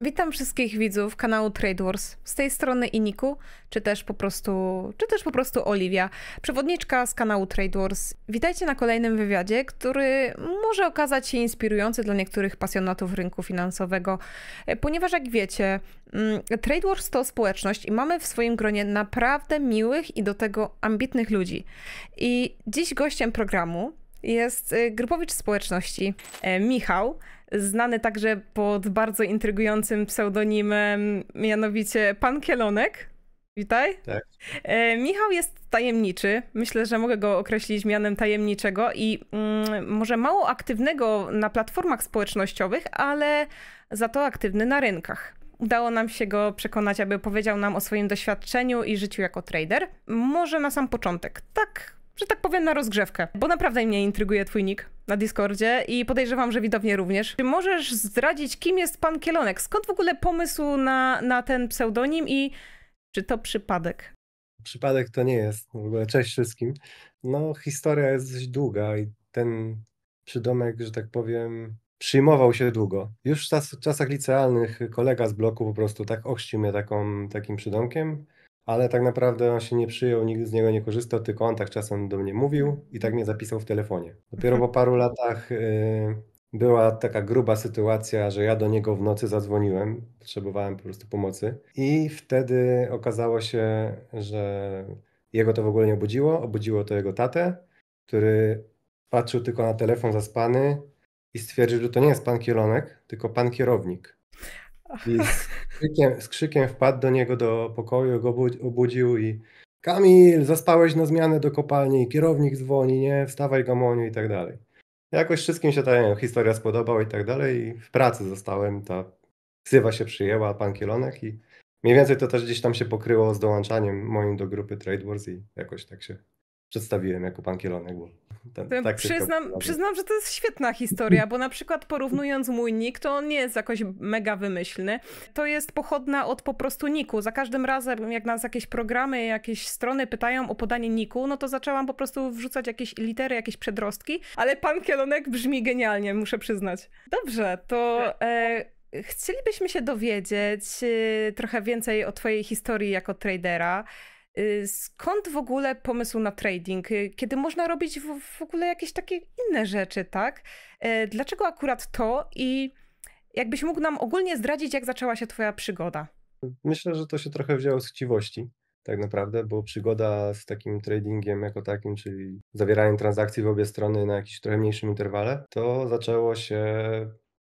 Witam wszystkich widzów kanału Trade Wars. Z tej strony Iniku, czy też po prostu, czy też po prostu Oliwia, przewodniczka z kanału Trade Wars. Witajcie na kolejnym wywiadzie, który może okazać się inspirujący dla niektórych pasjonatów rynku finansowego, ponieważ jak wiecie, mm, Trade Wars to społeczność i mamy w swoim gronie naprawdę miłych i do tego ambitnych ludzi. I dziś gościem programu jest y, grupowicz społeczności e, Michał, znany także pod bardzo intrygującym pseudonimem, mianowicie Pan Kielonek. Witaj. Tak. E, Michał jest tajemniczy. Myślę, że mogę go określić mianem tajemniczego i mm, może mało aktywnego na platformach społecznościowych, ale za to aktywny na rynkach. Udało nam się go przekonać, aby powiedział nam o swoim doświadczeniu i życiu jako trader. Może na sam początek, tak że tak powiem, na rozgrzewkę, bo naprawdę mnie intryguje twój nick na Discordzie i podejrzewam, że widownie również. Czy możesz zdradzić, kim jest pan Kielonek? Skąd w ogóle pomysł na, na ten pseudonim i czy to przypadek? Przypadek to nie jest. W ogóle cześć wszystkim. No, historia jest dość długa i ten przydomek, że tak powiem, przyjmował się długo. Już w czas, czasach licealnych kolega z bloku po prostu tak ochrzcił mnie taką, takim przydomkiem ale tak naprawdę on się nie przyjął, nikt z niego nie korzystał, tylko on tak czasem do mnie mówił i tak mnie zapisał w telefonie. Dopiero po paru latach y, była taka gruba sytuacja, że ja do niego w nocy zadzwoniłem, potrzebowałem po prostu pomocy i wtedy okazało się, że jego to w ogóle nie obudziło, obudziło to jego tatę, który patrzył tylko na telefon zaspany i stwierdził, że to nie jest pan kieronek, tylko pan kierownik. I z krzykiem, z krzykiem wpadł do niego do pokoju, go obudził i Kamil, zaspałeś na zmianę do kopalni, kierownik dzwoni, nie, wstawaj gamoniu i tak dalej. Jakoś wszystkim się ta historia spodobała i tak dalej i w pracy zostałem, ta ksywa się przyjęła, pan Kielonek i mniej więcej to też gdzieś tam się pokryło z dołączaniem moim do grupy Trade Wars i jakoś tak się przedstawiłem jako pan Kielonek, ten, tak przyznam, przyznam, że to jest świetna historia, bo na przykład porównując mój nick, to on nie jest jakoś mega wymyślny. To jest pochodna od po prostu niku. Za każdym razem, jak nas jakieś programy, jakieś strony pytają o podanie niku, no to zaczęłam po prostu wrzucać jakieś litery, jakieś przedrostki, ale pan Kielonek brzmi genialnie, muszę przyznać. Dobrze, to... E, chcielibyśmy się dowiedzieć e, trochę więcej o Twojej historii jako tradera. Y, skąd w ogóle pomysł na trading, y, kiedy można robić w, w ogóle jakieś takie inne rzeczy, tak? Y, dlaczego akurat to i jakbyś mógł nam ogólnie zdradzić, jak zaczęła się Twoja przygoda? Myślę, że to się trochę wzięło z chciwości tak naprawdę, bo przygoda z takim tradingiem jako takim, czyli zawieraniem transakcji w obie strony na jakiś trochę mniejszym interwale, to zaczęło się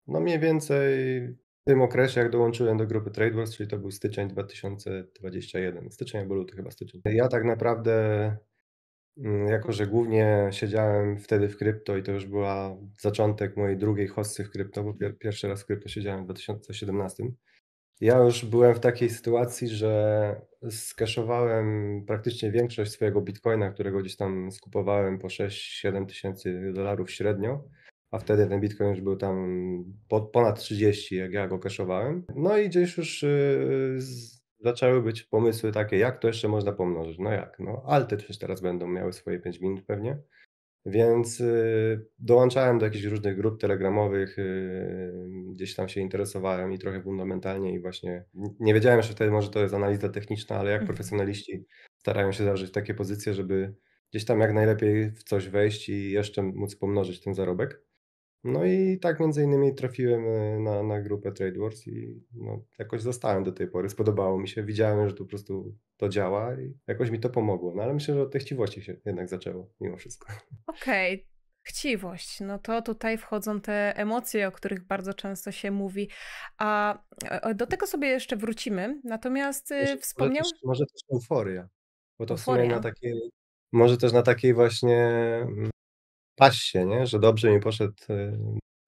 no mniej więcej w tym okresie, jak dołączyłem do grupy Tradewars, czyli to był styczeń 2021, styczeń albo luty chyba styczeń. Ja tak naprawdę, mm, jako że głównie siedziałem wtedy w krypto i to już była zaczątek mojej drugiej hossy w krypto, bo pierwszy raz w krypto siedziałem w 2017. Ja już byłem w takiej sytuacji, że skaszowałem praktycznie większość swojego bitcoina, którego gdzieś tam skupowałem po 6-7 tysięcy dolarów średnio a wtedy ten bitcoin już był tam ponad 30, jak ja go kaszowałem. No i gdzieś już y, zaczęły być pomysły takie, jak to jeszcze można pomnożyć. No jak? No, alty też teraz będą miały swoje 5 minut pewnie. Więc y, dołączałem do jakichś różnych grup telegramowych, y, gdzieś tam się interesowałem i trochę fundamentalnie i właśnie nie wiedziałem jeszcze wtedy, może to jest analiza techniczna, ale jak mhm. profesjonaliści starają się zawrzeć takie pozycje, żeby gdzieś tam jak najlepiej w coś wejść i jeszcze móc pomnożyć ten zarobek. No i tak między innymi trafiłem e, na, na grupę Trade Wars i no, jakoś zostałem do tej pory. Spodobało mi się, widziałem, że tu po prostu to działa i jakoś mi to pomogło. No ale myślę, że od tej chciwości się jednak zaczęło mimo wszystko. Okej. Okay. Chciwość, no to tutaj wchodzą te emocje, o których bardzo często się mówi, a e, do tego sobie jeszcze wrócimy, natomiast e, jeszcze, wspomniał... Może też, może też euforia, bo to euforia. w sumie na takiej, może też na takiej właśnie mm, paść się, nie? że dobrze mi poszedł y,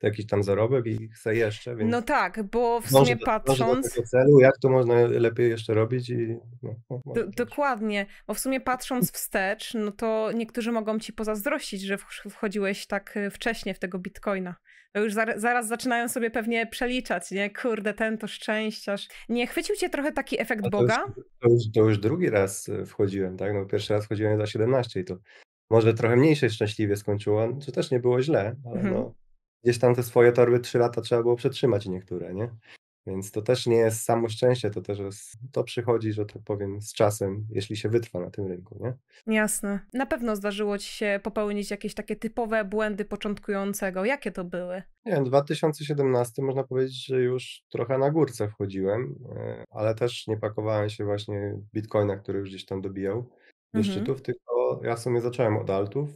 jakiś tam zarobek i chcę jeszcze. Więc no tak, bo w sumie patrząc. Do tego celu, jak to można lepiej jeszcze robić i. No, no, no do, no, dokładnie, bo w sumie patrząc wstecz, no to niektórzy mogą ci pozazdrościć, że wchodziłeś tak y, wcześnie w tego bitcoina. To już zaraz, zaraz zaczynają sobie pewnie przeliczać, nie? Kurde, ten to szczęściarz. Nie chwycił cię trochę taki efekt to Boga? Już, to, już, to już drugi raz y, wchodziłem, tak? No pierwszy raz wchodziłem za 17 i to może trochę mniej się szczęśliwie skończyło, co też nie było źle, ale mhm. no, gdzieś tam te swoje torby trzy lata trzeba było przetrzymać niektóre, nie? Więc to też nie jest samo szczęście, to też jest, to przychodzi, że tak powiem, z czasem, jeśli się wytrwa na tym rynku, nie? Jasne. Na pewno zdarzyło ci się popełnić jakieś takie typowe błędy początkującego. Jakie to były? Nie wiem, w 2017 można powiedzieć, że już trochę na górce wchodziłem, e, ale też nie pakowałem się właśnie bitcoina, który już gdzieś tam dobijał do mhm. szczytów, tylko ja w sumie zacząłem od altów,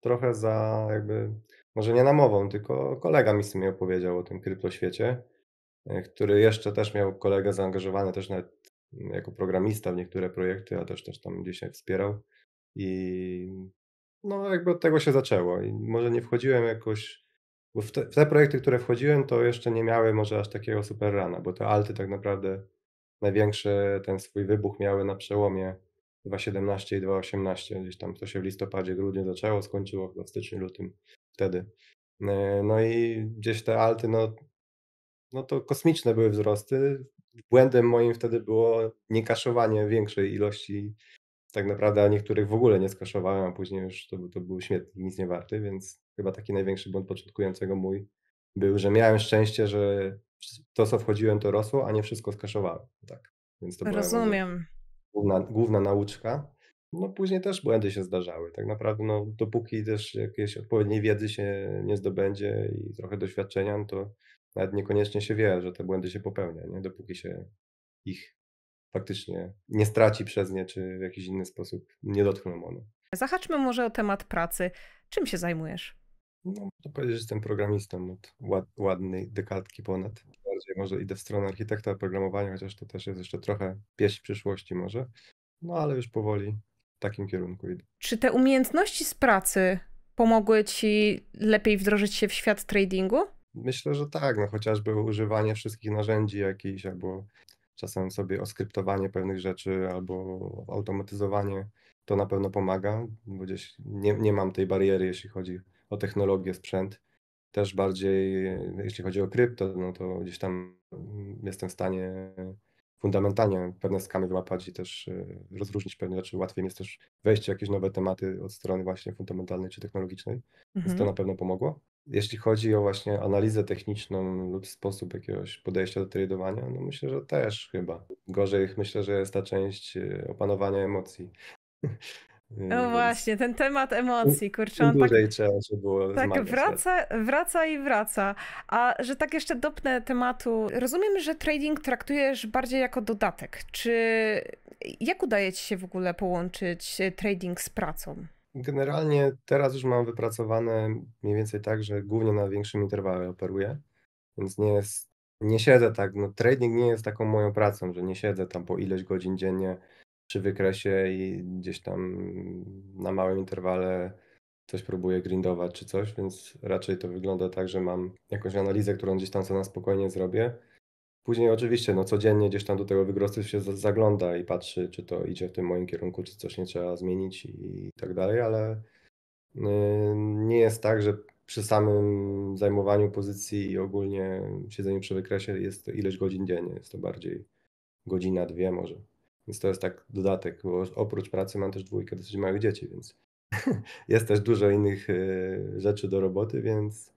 trochę za jakby, może nie namową, tylko kolega mi z opowiedział o tym kryptoświecie, e, który jeszcze też miał kolegę zaangażowany też nawet jako programista w niektóre projekty, a też też tam gdzieś wspierał i no jakby od tego się zaczęło i może nie wchodziłem jakoś, bo w te, w te projekty, które wchodziłem, to jeszcze nie miały może aż takiego super rana, bo te alty tak naprawdę największy ten swój wybuch miały na przełomie 2.17 i 2.18, gdzieś tam to się w listopadzie, grudniu zaczęło, skończyło chyba w styczniu, lutym wtedy. E, no i gdzieś te alty, no, no to kosmiczne były wzrosty. Błędem moim wtedy było niekaszowanie większej ilości, tak naprawdę, a niektórych w ogóle nie skaszowałem, a później już to, to był śmietnik, nic nie warty, więc chyba taki największy błąd początkującego mój był, że miałem szczęście, że to, co wchodziłem, to rosło, a nie wszystko skaszowałem. Tak. Rozumiem główna, główna nauczka. No później też błędy się zdarzały. Tak naprawdę, no, dopóki też jakiejś odpowiedniej wiedzy się nie zdobędzie i trochę doświadczenia, no to nawet niekoniecznie się wie, że te błędy się popełnia, nie? dopóki się ich faktycznie nie straci przez nie, czy w jakiś inny sposób nie dotkną one. Zahaczmy może o temat pracy. Czym się zajmujesz? No, to powiedzieć, że jestem programistą od ład, ładnej dekadki ponad bardziej może idę w stronę architekta oprogramowania, chociaż to też jest jeszcze trochę pieśń przyszłości może, no ale już powoli w takim kierunku idę. Czy te umiejętności z pracy pomogły ci lepiej wdrożyć się w świat tradingu? Myślę, że tak, no chociażby używanie wszystkich narzędzi jakichś, albo czasem sobie oskryptowanie pewnych rzeczy, albo automatyzowanie, to na pewno pomaga, bo gdzieś nie, nie mam tej bariery, jeśli chodzi o technologię, sprzęt też bardziej, jeśli chodzi o krypto, no to gdzieś tam mm, jestem w stanie fundamentalnie pewne skamy wyłapać i też y, rozróżnić pewne rzeczy. Łatwiej mi jest też wejść w jakieś nowe tematy od strony właśnie fundamentalnej czy technologicznej, mhm. więc to mhm. na pewno pomogło. Jeśli chodzi o właśnie analizę techniczną lub sposób jakiegoś podejścia do tradowania, no myślę, że też chyba. Gorzej myślę, że jest ta część y, opanowania emocji. No mm, właśnie, ten temat emocji, kurczę. Tak dłużej tak, trzeba się było Tak, wraca, wraca i wraca. A że tak jeszcze dopnę tematu. Rozumiem, że trading traktujesz bardziej jako dodatek. Czy jak udaje ci się w ogóle połączyć e, trading z pracą? Generalnie teraz już mam wypracowane mniej więcej tak, że głównie na większym interwale operuję, więc nie jest, nie siedzę tak, no trading nie jest taką moją pracą, że nie siedzę tam po ileś godzin dziennie, przy wykresie i gdzieś tam na małym interwale coś próbuję grindować czy coś, więc raczej to wygląda tak, że mam jakąś analizę, którą gdzieś tam co na spokojnie zrobię. Później oczywiście no codziennie gdzieś tam do tego wygrosty się zagląda i patrzy, czy to idzie w tym moim kierunku, czy coś nie trzeba zmienić i tak dalej, ale y, nie jest tak, że przy samym zajmowaniu pozycji i ogólnie siedzeniu przy wykresie jest to ileś godzin dziennie, jest to bardziej godzina, dwie może. Więc to jest tak dodatek, bo oprócz pracy mam też dwójkę dosyć małych dzieci, więc jest też dużo innych y, rzeczy do roboty, więc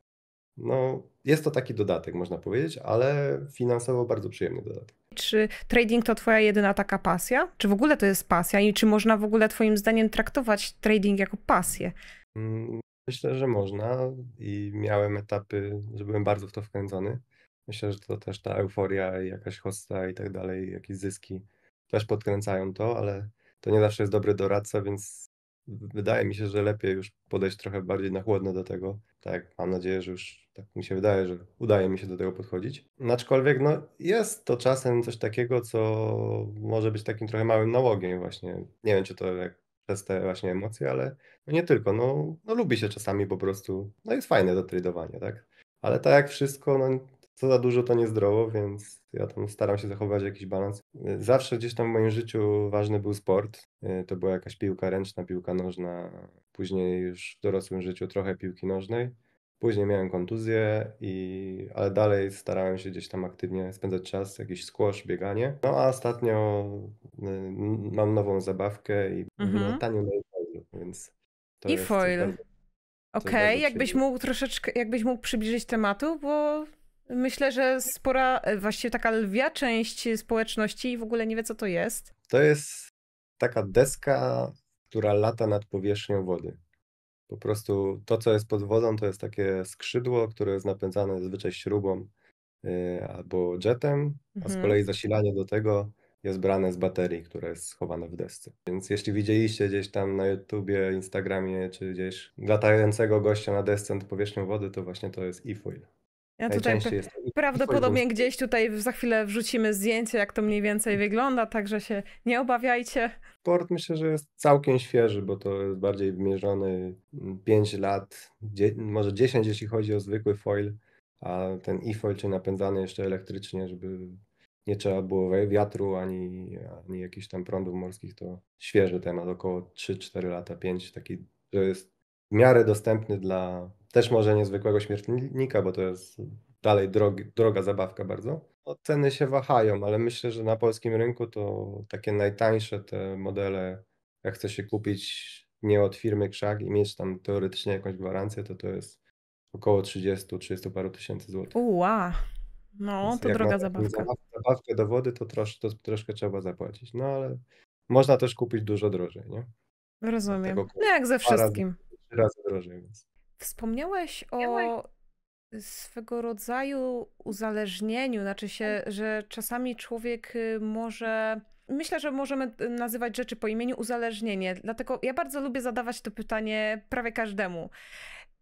no, jest to taki dodatek, można powiedzieć, ale finansowo bardzo przyjemny dodatek. Czy trading to Twoja jedyna taka pasja? Czy w ogóle to jest pasja? I czy można w ogóle Twoim zdaniem traktować trading jako pasję? Mm, myślę, że można i miałem etapy, że byłem bardzo w to wkręcony. Myślę, że to też ta euforia, jakaś hosta i tak dalej, jakieś zyski też podkręcają to, ale to nie zawsze jest dobry doradca, więc wydaje mi się, że lepiej już podejść trochę bardziej na chłodno do tego. Tak, mam nadzieję, że już tak mi się wydaje, że udaje mi się do tego podchodzić. Aczkolwiek no, jest to czasem coś takiego, co może być takim trochę małym nałogiem właśnie. Nie wiem, czy to jak przez te właśnie emocje, ale no nie tylko. No, no lubi się czasami po prostu, no jest fajne do tradowania, tak? Ale tak jak wszystko, no co za dużo to niezdrowo, więc ja tam staram się zachować jakiś balans. Zawsze gdzieś tam w moim życiu ważny był sport. To była jakaś piłka ręczna, piłka nożna. Później już w dorosłym życiu trochę piłki nożnej. Później miałem kontuzję, i, ale dalej starałem się gdzieś tam aktywnie spędzać czas, jakiś squash, bieganie. No a ostatnio y, mam nową zabawkę i mhm. latanie na więc I foil. Okej, okay. jakbyś mógł troszeczkę, jakbyś mógł przybliżyć tematu, bo Myślę, że spora, właściwie taka lwia część społeczności w ogóle nie wie, co to jest. To jest taka deska, która lata nad powierzchnią wody. Po prostu to, co jest pod wodą, to jest takie skrzydło, które jest napędzane zazwyczaj śrubą yy, albo jetem, a z mhm. kolei zasilanie do tego jest brane z baterii, która jest schowane w desce. Więc jeśli widzieliście gdzieś tam na YouTubie, Instagramie, czy gdzieś latającego gościa na desce nad powierzchnią wody, to właśnie to jest e-foil. Ja tutaj prawdopodobnie gdzieś tutaj za chwilę wrzucimy zdjęcie, jak to mniej więcej wygląda, także się nie obawiajcie. port myślę, że jest całkiem świeży, bo to jest bardziej wymierzony 5 mm, lat, może 10, jeśli chodzi o zwykły foil, a ten e-foil, czy napędzany jeszcze elektrycznie, żeby nie trzeba było wiatru ani, ani jakichś tam prądów morskich, to świeży temat, około 3-4 lata, 5, taki, że jest w miarę dostępny dla też może niezwykłego śmiertelnika, bo to jest dalej drogi, droga zabawka bardzo. No, ceny się wahają, ale myślę, że na polskim rynku to takie najtańsze te modele, jak chce się kupić nie od firmy krzak i mieć tam teoretycznie jakąś gwarancję, to to jest około 30-30 paru tysięcy złotych. Uła, no Więc to droga zabawka. Zabawkę, zabawkę do wody to, trosz, to troszkę trzeba zapłacić, no ale można też kupić dużo drożej, nie? Rozumiem. no jak ze wszystkim. Razy, trzy razy drożej, więc. Wspomniałeś o swego rodzaju uzależnieniu, znaczy się, tak. że czasami człowiek y, może. Myślę, że możemy y, nazywać rzeczy po imieniu uzależnienie, dlatego ja bardzo lubię zadawać to pytanie prawie każdemu.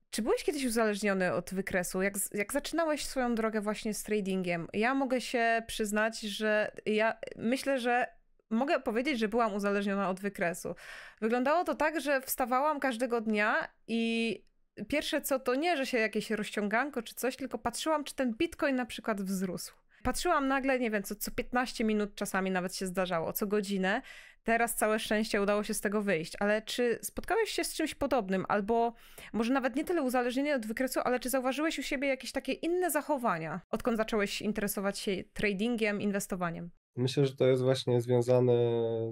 Czy byłeś kiedyś uzależniony od wykresu? Jak, jak zaczynałeś swoją drogę właśnie z tradingiem? Ja mogę się przyznać, że ja myślę, że mogę powiedzieć, że byłam uzależniona od wykresu. Wyglądało to tak, że wstawałam każdego dnia i Pierwsze co to nie, że się jakieś rozciąganko czy coś, tylko patrzyłam, czy ten bitcoin na przykład wzrósł. Patrzyłam nagle, nie wiem, co, co 15 minut czasami nawet się zdarzało, co godzinę. Teraz całe szczęście udało się z tego wyjść, ale czy spotkałeś się z czymś podobnym, albo może nawet nie tyle uzależnienie od wykresu, ale czy zauważyłeś u siebie jakieś takie inne zachowania, odkąd zacząłeś interesować się tradingiem, inwestowaniem? Myślę, że to jest właśnie związane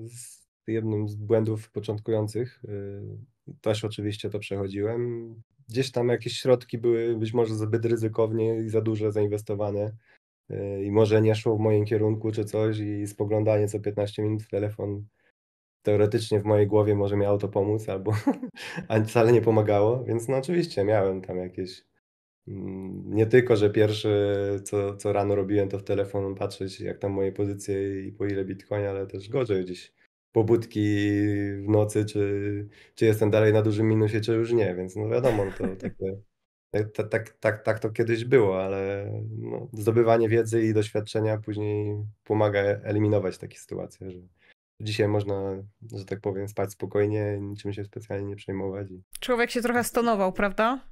z jednym z błędów początkujących. Y, też oczywiście to przechodziłem gdzieś tam jakieś środki były być może zbyt ryzykownie i za duże zainwestowane e, i może nie szło w moim kierunku czy coś i spoglądanie co 15 minut w telefon teoretycznie w mojej głowie może miało to pomóc albo a wcale nie pomagało, więc no oczywiście miałem tam jakieś mm, nie tylko, że pierwszy co, co rano robiłem to w telefon patrzeć jak tam moje pozycje i po ile bitcoin, ale też gorzej gdzieś pobudki w nocy, czy, czy jestem dalej na dużym minusie, czy już nie, więc no wiadomo, to takie, tak, tak, tak, tak to kiedyś było, ale no, zdobywanie wiedzy i doświadczenia później pomaga eliminować takie sytuacje, że dzisiaj można, że tak powiem, spać spokojnie, niczym się specjalnie nie przejmować. Człowiek się trochę stonował, prawda?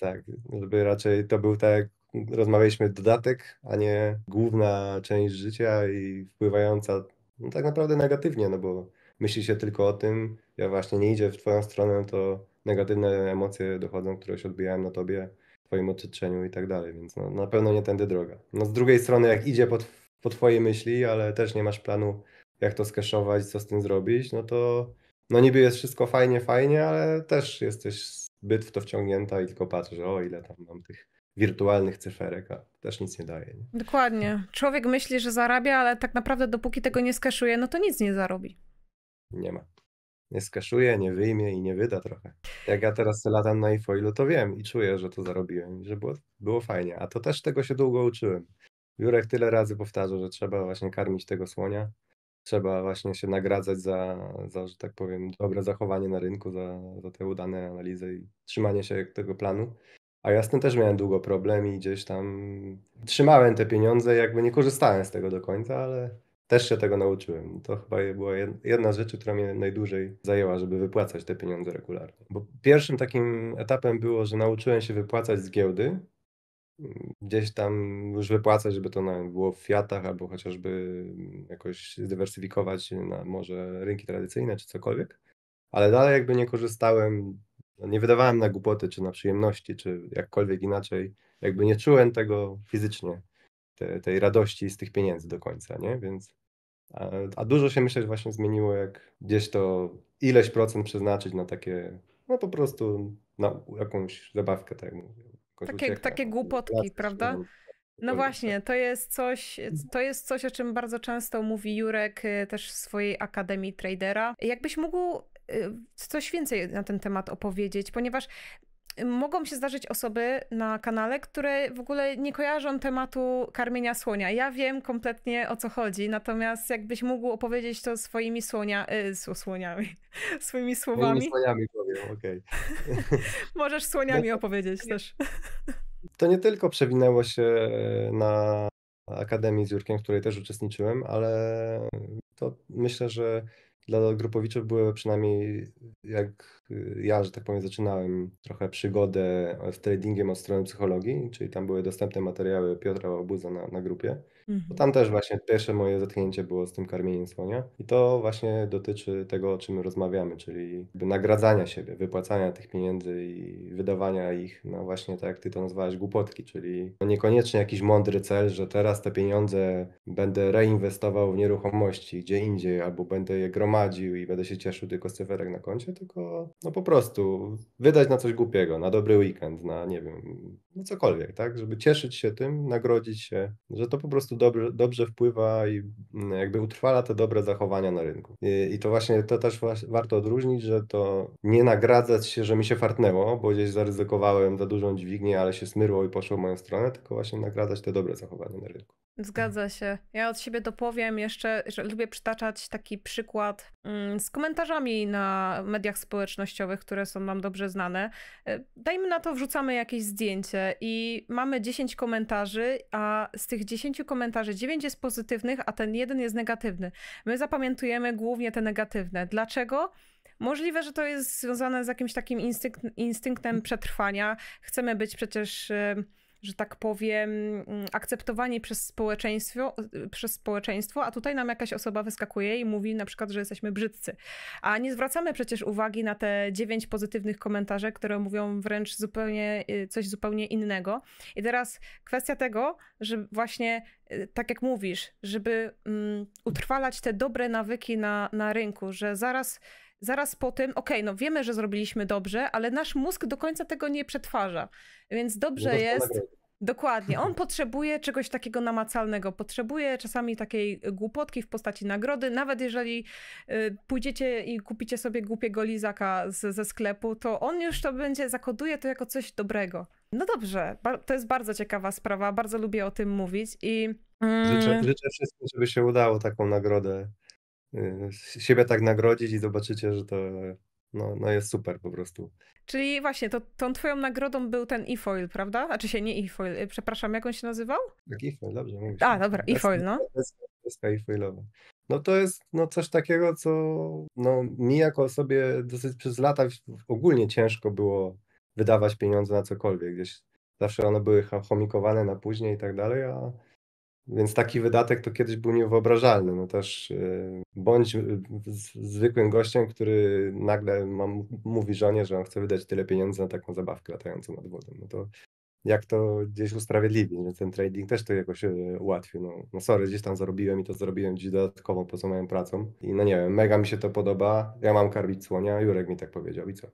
Tak, żeby raczej to był tak, rozmawialiśmy dodatek, a nie główna część życia i wpływająca no, tak naprawdę negatywnie, no bo myśli się tylko o tym, ja właśnie nie idzie w twoją stronę, to negatywne emocje dochodzą, które się odbijają na tobie, twoim otoczeniu i tak dalej, więc no, na pewno nie tędy droga. No z drugiej strony, jak idzie po, po twojej myśli, ale też nie masz planu, jak to skeszować, co z tym zrobić, no to no niby jest wszystko fajnie, fajnie, ale też jesteś zbyt w to wciągnięta i tylko patrzysz, o ile tam mam tych wirtualnych cyferek, a też nic nie daje. Nie? Dokładnie. Tak. Człowiek myśli, że zarabia, ale tak naprawdę dopóki tego nie skaszuje, no to nic nie zarobi. Nie ma. Nie skaszuje, nie wyjmie i nie wyda trochę. Jak ja teraz latam na e-foilu, to wiem i czuję, że to zarobiłem i że było, było fajnie. A to też tego się długo uczyłem. Jurek tyle razy powtarzał, że trzeba właśnie karmić tego słonia, trzeba właśnie się nagradzać za, za że tak powiem, dobre zachowanie na rynku, za, za te udane analizy i trzymanie się tego planu. A ja z tym też miałem długo problem i gdzieś tam trzymałem te pieniądze, jakby nie korzystałem z tego do końca, ale też się tego nauczyłem. To chyba była jedna z rzeczy, która mnie najdłużej zajęła, żeby wypłacać te pieniądze regularnie. Bo pierwszym takim etapem było, że nauczyłem się wypłacać z giełdy. Gdzieś tam już wypłacać, żeby to było w fiatach albo chociażby jakoś zdywersyfikować na może rynki tradycyjne czy cokolwiek. Ale dalej jakby nie korzystałem no, nie wydawałem na głupoty, czy na przyjemności, czy jakkolwiek inaczej. Jakby nie czułem tego fizycznie, te, tej radości z tych pieniędzy do końca, nie? Więc, a, a dużo się myślę, że właśnie zmieniło, jak gdzieś to ileś procent przeznaczyć na takie, no po prostu na jakąś zabawkę, tak jak mówię. Takie, takie głupotki, prawda? No właśnie, tak. to jest, coś, to jest coś, o czym bardzo często mówi Jurek y, też w swojej Akademii Tradera. Jakbyś mógł Y, coś więcej na ten temat opowiedzieć, ponieważ y, mogą się zdarzyć osoby na kanale, które w ogóle nie kojarzą tematu karmienia słonia. Ja wiem kompletnie o co chodzi, natomiast jakbyś mógł opowiedzieć to swoimi słonia, y, słoniami, swoimi słowami. Moimi słoniami powiem, okej. Okay. Możesz słoniami opowiedzieć też. To nie tylko przewinęło się e, na Akademii z Jurkiem, w której też uczestniczyłem, ale to myślę, że dla grupowiczów były przynajmniej jak y, ja, że tak powiem, zaczynałem trochę przygodę z tradingiem od strony psychologii, czyli tam były dostępne materiały Piotra Obuza na, na grupie. Mhm. Bo tam też właśnie pierwsze moje zetknięcie było z tym karmieniem słonia i to właśnie dotyczy tego, o czym rozmawiamy, czyli nagradzania siebie, wypłacania tych pieniędzy i wydawania ich na właśnie tak, jak ty to nazwałeś, głupotki, czyli no niekoniecznie jakiś mądry cel, że teraz te pieniądze będę reinwestował w nieruchomości gdzie indziej, albo będę je gromadził i będę się cieszył tylko z cyferek na koncie, tylko no po prostu wydać na coś głupiego, na dobry weekend, na nie wiem, no cokolwiek, tak? Żeby cieszyć się tym, nagrodzić się, że to po prostu dobrze, dobrze wpływa i mm, jakby utrwala te dobre zachowania na rynku. I, i to właśnie to też warto odróżnić, że to nie nagradzać się, że mi się fartnęło, bo gdzieś zaryzykowałem za dużą dźwignię, ale się smyrło i poszło w moją stronę, tylko właśnie nagradzać te dobre zachowania na rynku. Zgadza się. Ja od siebie dopowiem jeszcze, że lubię przytaczać taki przykład mm, z komentarzami na mediach społecznościowych, które są nam dobrze znane. E, dajmy na to, wrzucamy jakieś zdjęcie i mamy 10 komentarzy, a z tych 10 komentarzy 9 jest pozytywnych, a ten jeden jest negatywny. My zapamiętujemy głównie te negatywne. Dlaczego? Możliwe, że to jest związane z jakimś takim instynkt, instynktem przetrwania. Chcemy być przecież że tak powiem, mm, akceptowanie przez społeczeństwo, y, przez społeczeństwo, a tutaj nam jakaś osoba wyskakuje i mówi na przykład, że jesteśmy brzydcy. A nie zwracamy przecież uwagi na te dziewięć pozytywnych komentarzy, które mówią wręcz zupełnie y, coś zupełnie innego. I teraz kwestia tego, że właśnie tak jak mówisz, żeby mm, utrwalać te dobre nawyki na, na rynku, że zaraz, zaraz po tym, okej, okay, no wiemy, że zrobiliśmy dobrze, ale nasz mózg do końca tego nie przetwarza. Więc dobrze jest. Nagrody. Dokładnie. On potrzebuje czegoś takiego namacalnego, potrzebuje czasami takiej głupotki w postaci nagrody. Nawet jeżeli y, pójdziecie i kupicie sobie głupiego lizaka z, ze sklepu, to on już to będzie, zakoduje to jako coś dobrego. No dobrze, to jest bardzo ciekawa sprawa, bardzo lubię o tym mówić i. Mm, życzę, życzę wszystkim, żeby się udało taką nagrodę, y, siebie tak nagrodzić i zobaczycie, że to no, no jest super po prostu. Czyli właśnie, to, tą twoją nagrodą był ten e-foil, prawda? A czy się nie e-foil, y, przepraszam, jak on się nazywał? Tak, e-foil, dobrze mówisz. A, dobra, e-foil, no. Deska e-foilowa. No to jest no, coś takiego, co no, mi jako osobie dosyć przez lata ogólnie ciężko było wydawać pieniądze na cokolwiek. Gdzieś zawsze one były chomikowane na później i tak dalej, a więc taki wydatek to kiedyś był niewyobrażalny. No też y, bądź y, zwykłym gościem, który nagle mam, mówi żonie, że on chce wydać tyle pieniędzy na taką zabawkę latającą nad wodą. No to jak to gdzieś usprawiedliwić? No ten trading też to jakoś y, ułatwił. No, no sorry, gdzieś tam zarobiłem i to zrobiłem gdzieś dodatkowo poza moją pracą. I no nie wiem, mega mi się to podoba. Ja mam karmić słonia, Jurek mi tak powiedział i co?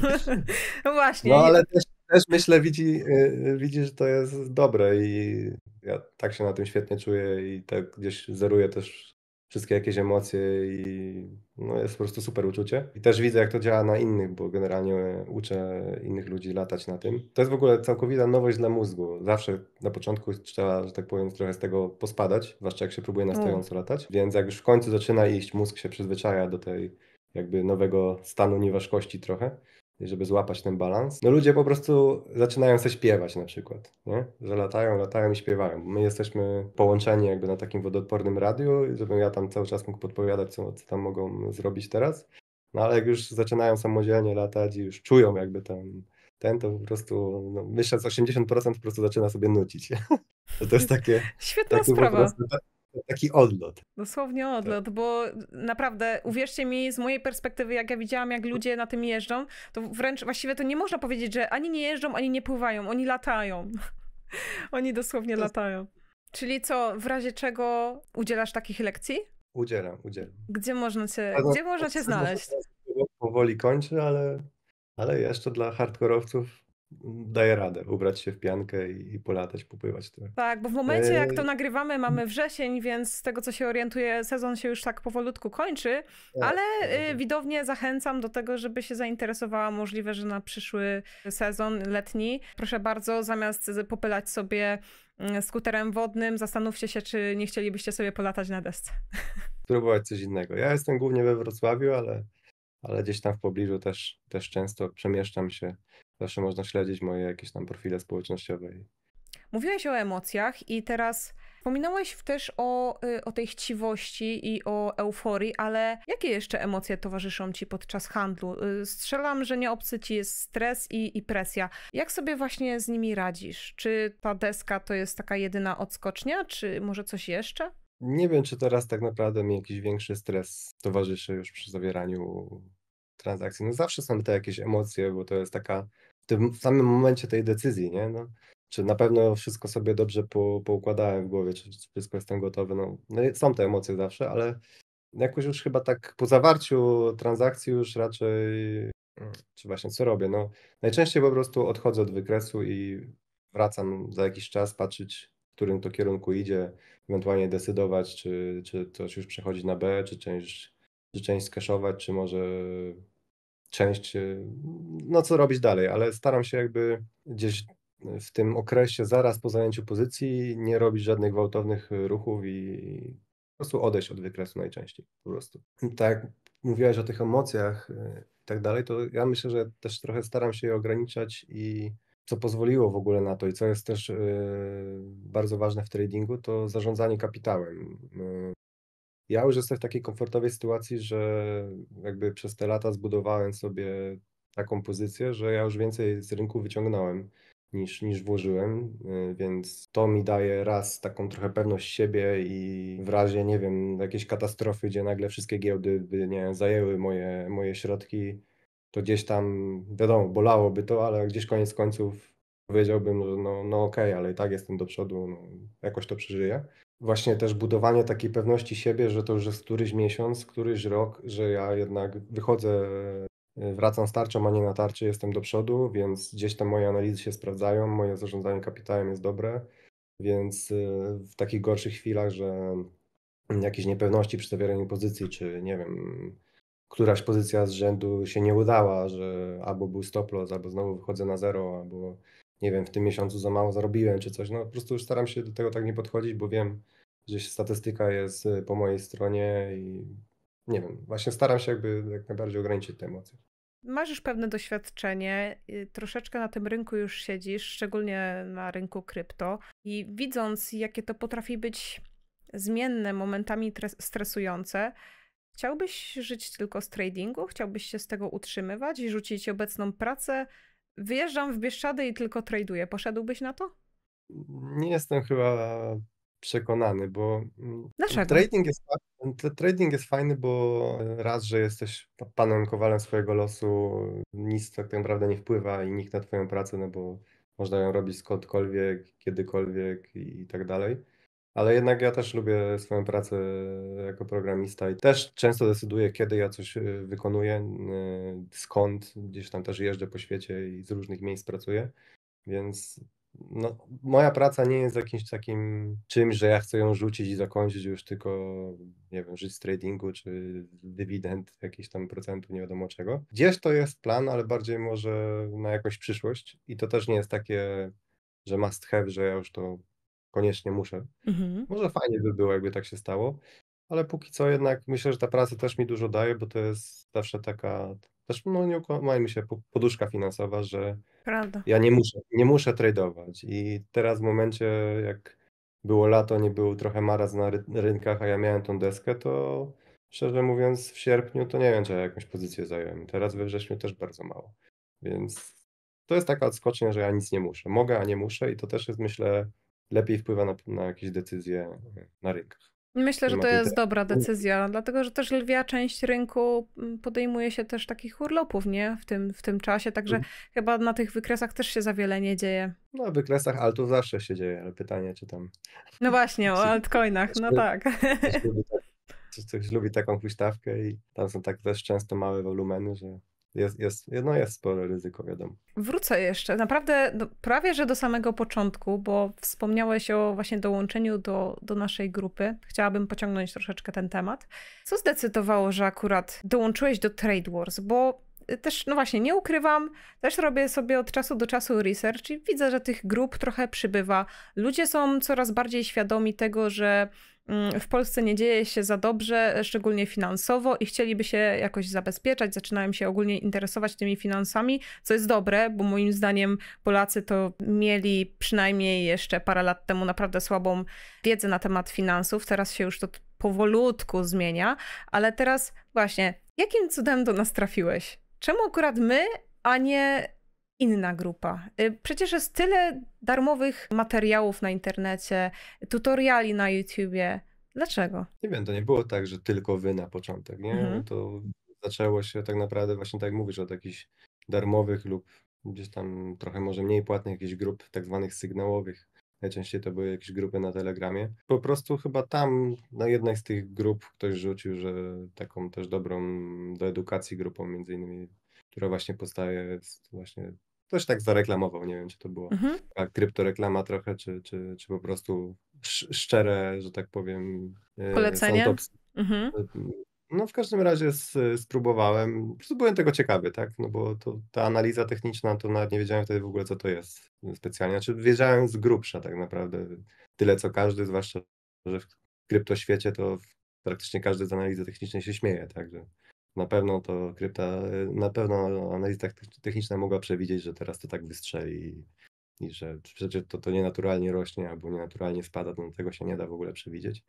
Właśnie. No ale też też myślę, widzi, y, widzi, że to jest dobre i ja tak się na tym świetnie czuję i tak gdzieś zeruję też wszystkie jakieś emocje i no jest po prostu super uczucie. I też widzę, jak to działa na innych, bo generalnie uczę innych ludzi latać na tym. To jest w ogóle całkowita nowość dla mózgu. Zawsze na początku trzeba, że tak powiem, trochę z tego pospadać, zwłaszcza jak się próbuje na mm. stojąco latać. Więc jak już w końcu zaczyna iść, mózg się przyzwyczaja do tej jakby nowego stanu nieważkości trochę żeby złapać ten balans. No ludzie po prostu zaczynają sobie śpiewać na przykład, nie? że latają, latają i śpiewają. My jesteśmy połączeni jakby na takim wodoodpornym radiu, żebym ja tam cały czas mógł podpowiadać, co, co tam mogą zrobić teraz. No ale jak już zaczynają samodzielnie latać i już czują jakby ten, ten to po prostu, no, myślę, z 80% po prostu zaczyna sobie nucić. to jest takie... Świetna takie sprawa. Prostu, tak? taki odlot. Dosłownie odlot, tak. bo naprawdę, uwierzcie mi, z mojej perspektywy, jak ja widziałam, jak ludzie na tym jeżdżą, to wręcz właściwie to nie można powiedzieć, że ani nie jeżdżą, ani nie pływają, oni latają. oni dosłownie to... latają. Czyli co, w razie czego udzielasz takich lekcji? Udzielam, udzielam. Gdzie można cię, no, gdzie można cię znaleźć? Powoli kończę, ale, ale jeszcze dla hardkorowców daje radę ubrać się w piankę i, i polatać, popływać. Tak. tak, bo w momencie jak to yy, nagrywamy mamy mm. wrzesień, więc z tego co się orientuję sezon się już tak powolutku kończy, tak, ale y, widownie zachęcam do tego, żeby się zainteresowała możliwe, że na przyszły sezon letni. Proszę bardzo, zamiast popylać sobie mm, skuterem wodnym, zastanówcie się, czy nie chcielibyście sobie polatać na desce. Spróbować coś innego. Ja jestem głównie we Wrocławiu, ale ale gdzieś tam w pobliżu też, też często przemieszczam się Zawsze można śledzić moje jakieś tam profile społecznościowe. Mówiłeś o emocjach i teraz wspominałeś też o, y, o tej chciwości i o euforii, ale jakie jeszcze emocje towarzyszą ci podczas handlu? Y, strzelam, że nie obcy ci jest stres i, i presja. Jak sobie właśnie z nimi radzisz? Czy ta deska to jest taka jedyna odskocznia, czy może coś jeszcze? Nie wiem, czy teraz tak naprawdę mi jakiś większy stres towarzyszy już przy zawieraniu transakcji. No zawsze są te jakieś emocje, bo to jest taka tym samym momencie tej decyzji, nie? No, czy na pewno wszystko sobie dobrze po, poukładałem w głowie, czy, wszystko jestem gotowy. No, no, są te emocje zawsze, ale jakoś już chyba tak po zawarciu transakcji już raczej, mm, czy właśnie co robię, no najczęściej po prostu odchodzę od wykresu i wracam za jakiś czas patrzeć, w którym to kierunku idzie, ewentualnie decydować, czy, czy coś już przechodzi na B, czy część, czy część skeszować, czy może część, y, no co robić dalej, ale staram się jakby gdzieś w tym okresie zaraz po zajęciu pozycji nie robić żadnych gwałtownych y, ruchów i po prostu odejść od wykresu najczęściej po prostu. Tak mówiłaś o tych emocjach y, i tak dalej, to ja myślę, że też trochę staram się je ograniczać i co pozwoliło w ogóle na to i co jest też bardzo ważne w tradingu, to zarządzanie kapitałem ja już jestem w takiej komfortowej sytuacji, że jakby przez te lata zbudowałem sobie taką pozycję, że ja już więcej z rynku wyciągnąłem niż, niż włożyłem, y, więc to mi daje raz taką trochę pewność siebie i w razie, nie wiem, jakiejś katastrofy, gdzie nagle wszystkie giełdy by nie zajęły moje, moje środki, to gdzieś tam, wiadomo, bolałoby to, ale gdzieś koniec końców powiedziałbym, że no, no okej, okay, ale i tak jestem do przodu, no, jakoś to przeżyję właśnie też budowanie takiej pewności siebie, że to już jest któryś miesiąc, któryś rok, że ja jednak wychodzę, e, wracam z tarczą, a nie na tarczy, jestem do przodu, więc gdzieś tam moje analizy się sprawdzają, moje zarządzanie kapitałem jest dobre, więc e, w takich gorszych chwilach, że jakieś niepewności przy zawieraniu pozycji, czy nie wiem, któraś pozycja z rzędu się nie udała, że albo był stop loss, albo znowu wychodzę na zero, albo nie wiem, w tym miesiącu za mało zarobiłem czy coś. No po prostu już staram się do tego tak nie podchodzić, bo wiem, że statystyka jest y, po mojej stronie i nie wiem, właśnie staram się jakby jak najbardziej ograniczyć te emocje. Masz już pewne doświadczenie, y, troszeczkę na tym rynku już siedzisz, szczególnie na rynku krypto i widząc, jakie to potrafi być zmienne, momentami stresujące, chciałbyś żyć tylko z tradingu? Chciałbyś się z tego utrzymywać, rzucić obecną pracę, wyjeżdżam w Bieszczady i tylko traduję. Poszedłbyś na to? Nie jestem chyba przekonany, bo mm, trading jest, trading jest fajny, bo raz, że jesteś panem kowalem swojego losu, nic tak, tak naprawdę nie wpływa i nikt na twoją pracę, no bo można ją robić skądkolwiek, kiedykolwiek i tak dalej. Ale jednak ja też lubię swoją pracę e, jako programista i też często decyduję, kiedy ja coś e, wykonuję, e, skąd. Gdzieś tam też jeżdżę po świecie i z różnych miejsc pracuję. Więc no, moja praca nie jest jakimś takim czymś, że ja chcę ją rzucić i zakończyć już tylko, nie wiem, żyć z tradingu czy dywidend jakiś tam procentu, nie wiadomo czego. Gdzieś to jest plan, ale bardziej może na jakąś przyszłość i to też nie jest takie, że must have, że ja już to koniecznie muszę. Mhm. Może fajnie by było, jakby tak się stało, ale póki co jednak myślę, że ta praca też mi dużo daje, bo to jest zawsze taka, też no nie ukłamajmy się, poduszka finansowa, że Prawda. ja nie muszę, nie muszę tradować i teraz w momencie jak było lato, nie był trochę maraz na ry rynkach, a ja miałem tą deskę, to szczerze mówiąc w sierpniu to nie wiem, czy ja jakąś pozycję zająłem. Teraz we wrześniu też bardzo mało. Więc to jest taka odskocznia, że ja nic nie muszę. Mogę, a nie muszę i to też jest myślę lepiej wpływa na, na jakieś decyzje e, na rynkach. Myślę, że to jest dobra decyzja, no, dlatego że też lwia część rynku podejmuje się też takich urlopów, nie? W tym, w tym czasie, także mhm. chyba na tych wykresach też się za wiele nie dzieje. No, w wykresach altów zawsze się dzieje, ale pytanie, czy tam... No właśnie, o altcoinach, no tak. Ktoś tak- lubi taką huśtawkę i tam są tak też często małe wolumeny, że jest, jest, no jest spore ryzyko, wiadomo. Wrócę jeszcze, naprawdę do, prawie, że do samego początku, bo wspomniałeś o właśnie dołączeniu do, do naszej grupy. Chciałabym pociągnąć troszeczkę ten temat. Co zdecydowało, że akurat dołączyłeś do Trade Wars? Bo y, też, no właśnie, nie ukrywam, też robię sobie od czasu do czasu research i widzę, że tych grup trochę przybywa. Ludzie są coraz bardziej świadomi tego, że Mm, w Polsce nie dzieje się za dobrze, szczególnie finansowo, i chcieliby się jakoś zabezpieczać, zaczynają się ogólnie interesować tymi finansami, co jest dobre, bo moim zdaniem Polacy to mieli przynajmniej jeszcze parę lat temu naprawdę słabą wiedzę na temat finansów. Teraz się już to powolutku zmienia, ale teraz właśnie, jakim cudem do nas trafiłeś? Czemu akurat my, a nie inna grupa. Y, przecież jest tyle darmowych materiałów na internecie, tutoriali na YouTubie. Dlaczego? Nie wiem, to nie było tak, że tylko wy na początek, nie? Mhm. No to zaczęło się tak naprawdę właśnie tak jak mówisz, od jakichś darmowych lub gdzieś tam trochę może mniej płatnych jakichś grup tak zwanych sygnałowych. Najczęściej to były jakieś grupy na Telegramie. Po prostu chyba tam na jednej z tych grup ktoś rzucił, że taką też dobrą do edukacji grupą między innymi, która właśnie powstaje, jest właśnie ktoś tak zareklamował, nie wiem, czy to była mhm. kryptoreklama trochę, czy, czy, czy po prostu szczere, że tak powiem, e, polecenie. Mhm. E, no w każdym razie e, spróbowałem, byłem tego ciekawy, tak, no bo to, ta analiza techniczna, to nawet nie wiedziałem wtedy w ogóle, co to jest specjalnie, znaczy wiedziałem z grubsza tak naprawdę, tyle co każdy, zwłaszcza, że w kryptoświecie to praktycznie każdy z analizy technicznej się śmieje, także na pewno to krypta, na pewno analiza techniczna mogła przewidzieć, że teraz to tak wystrzeli i, i że przecież to, to nienaturalnie rośnie albo nienaturalnie spada, to no tego się nie da w ogóle przewidzieć.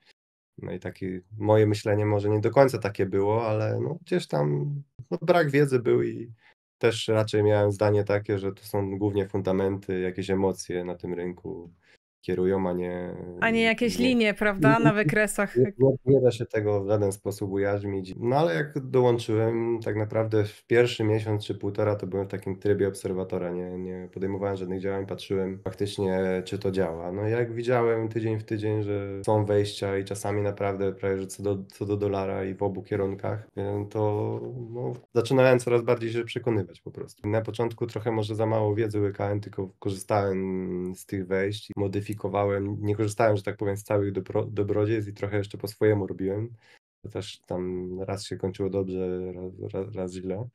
No i takie moje myślenie może nie do końca takie było, ale no gdzieś tam no, brak wiedzy był i też raczej miałem zdanie takie, że to są głównie fundamenty, jakieś emocje na tym rynku, kierują, a nie... A nie jakieś nie, linie, prawda, na wykresach. Nie, nie, da się tego w żaden sposób ujarzmić. No ale jak dołączyłem, tak naprawdę w pierwszy miesiąc czy półtora to byłem w takim trybie obserwatora, nie, nie podejmowałem żadnych działań, patrzyłem faktycznie, czy to działa. No jak widziałem tydzień w tydzień, że są wejścia i czasami naprawdę prawie że co do, co do dolara i w obu kierunkach, to no, zaczynałem coraz bardziej się przekonywać po prostu. Na początku trochę może za mało wiedzy łykałem, tylko korzystałem z tych wejść, modyfikowałem modyfikowałem, nie korzystałem, że tak powiem, z całych dobro, dobrodziejstw i trochę jeszcze po swojemu robiłem. To też tam raz się kończyło dobrze, raz, raz, raz źle.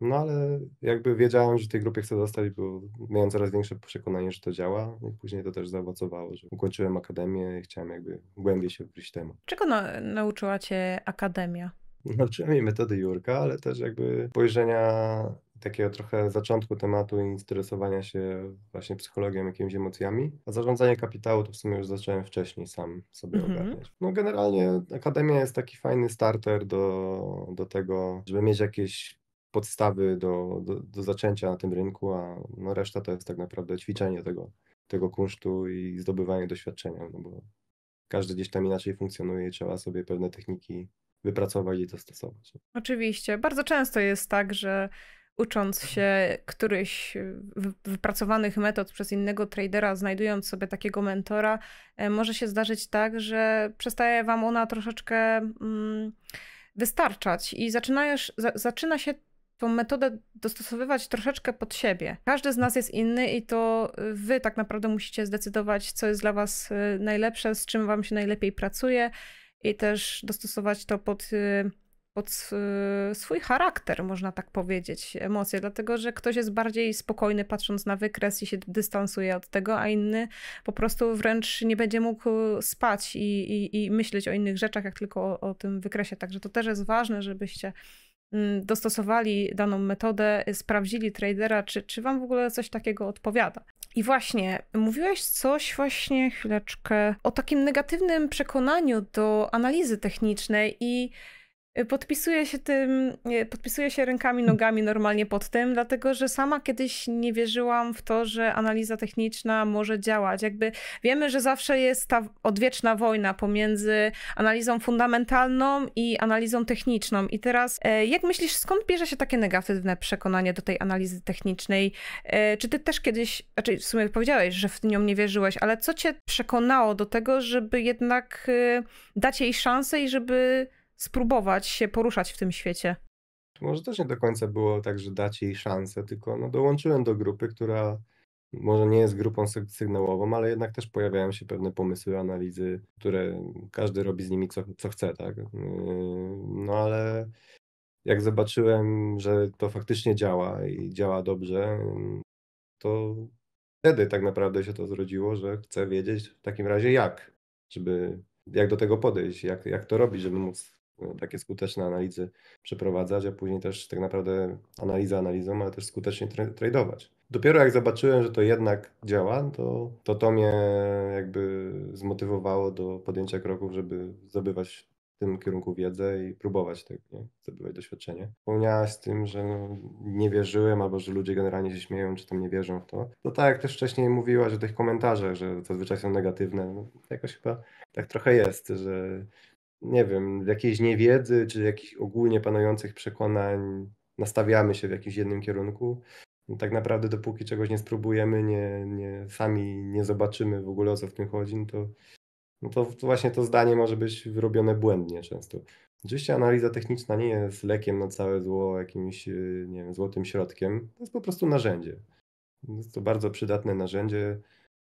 No ale jakby wiedziałem, że w tej grupie chcę zostać, bo miałem coraz większe przekonanie, że to działa no i później to też zaowocowało, że ukończyłem akademię i chciałem jakby głębiej się wrócić temu. Czego na nauczyła Cię akademia? Nauczyła jej metody Jurka, ale też jakby spojrzenia takiego trochę zaczątku tematu i interesowania się właśnie psychologią, jakimiś emocjami. A zarządzanie kapitału to w sumie już zacząłem wcześniej sam sobie mhm. ogarniać. No generalnie akademia jest taki fajny starter do, do tego, żeby mieć jakieś podstawy do, do, do zaczęcia na tym rynku, a no reszta to jest tak naprawdę ćwiczenie tego, tego kunsztu i zdobywanie doświadczenia, no bo każdy gdzieś tam inaczej funkcjonuje i trzeba sobie pewne techniki wypracować i dostosować. Oczywiście. Bardzo często jest tak, że ucząc się któryś e, wypracowanych metod przez innego tradera, znajdując sobie takiego mentora, e, może się zdarzyć tak, że przestaje wam ona troszeczkę mm, wystarczać i zaczynajesz, za, zaczyna się tą metodę dostosowywać troszeczkę pod siebie. Każdy z nas jest inny i to e, wy tak naprawdę musicie zdecydować, co jest dla was najlepsze, z czym wam się najlepiej pracuje i też dostosować to pod pod swój charakter, można tak powiedzieć, emocje, dlatego że ktoś jest bardziej spokojny patrząc na wykres i się dystansuje od tego, a inny po prostu wręcz nie będzie mógł spać i, i, i myśleć o innych rzeczach, jak tylko o, o tym wykresie. Także to też jest ważne, żebyście mm, dostosowali daną metodę, sprawdzili tradera, czy, czy wam w ogóle coś takiego odpowiada. I właśnie, mówiłeś coś właśnie chwileczkę o takim negatywnym przekonaniu do analizy technicznej i Y, podpisuję się tym, y, podpisuję się rękami, nogami normalnie pod tym, dlatego że sama kiedyś nie wierzyłam w to, że analiza techniczna może działać. Jakby wiemy, że zawsze jest ta odwieczna wojna pomiędzy analizą fundamentalną i analizą techniczną. I teraz, e, jak myślisz, skąd bierze się takie negatywne przekonanie do tej analizy technicznej? E, czy ty też kiedyś, znaczy w sumie powiedziałeś, że w nią nie wierzyłeś, ale co cię przekonało do tego, żeby jednak y, dać jej szansę i żeby spróbować się poruszać w tym świecie. Może też nie do końca było tak, że dać jej szansę, tylko no, dołączyłem do grupy, która może nie jest grupą sygnałową, ale jednak też pojawiają się pewne pomysły, analizy, które każdy robi z nimi co, co chce, tak? Yy, no ale jak zobaczyłem, że to faktycznie działa i działa dobrze, to wtedy tak naprawdę się to zrodziło, że chcę wiedzieć w takim razie jak, żeby jak do tego podejść, jak, jak to robić, żeby móc E, takie skuteczne analizy przeprowadzać, a później też tak naprawdę analiza analizą, ale też skutecznie tradować. Dopiero jak zobaczyłem, że to jednak działa, to, to to mnie jakby zmotywowało do podjęcia kroków, żeby zdobywać w tym kierunku wiedzę i próbować tak, nie? zdobywać doświadczenie. Wspomniałaś z tym, że no, nie wierzyłem albo że ludzie generalnie się śmieją, czy tam nie wierzą w to. to no tak, jak też wcześniej mówiłaś o tych komentarzach, że zazwyczaj są negatywne. No, jakoś chyba tak trochę jest, że nie wiem, jakiejś niewiedzy czy jakichś ogólnie panujących przekonań nastawiamy się w jakimś jednym kierunku. No, tak naprawdę dopóki czegoś nie spróbujemy, nie, nie, sami nie zobaczymy w ogóle o co w tym chodzi, no to, no to, właśnie to zdanie może być wyrobione błędnie często. Oczywiście analiza techniczna nie jest lekiem na całe zło, jakimś y, nie wiem, złotym środkiem. To jest po prostu narzędzie. Jest to bardzo przydatne narzędzie,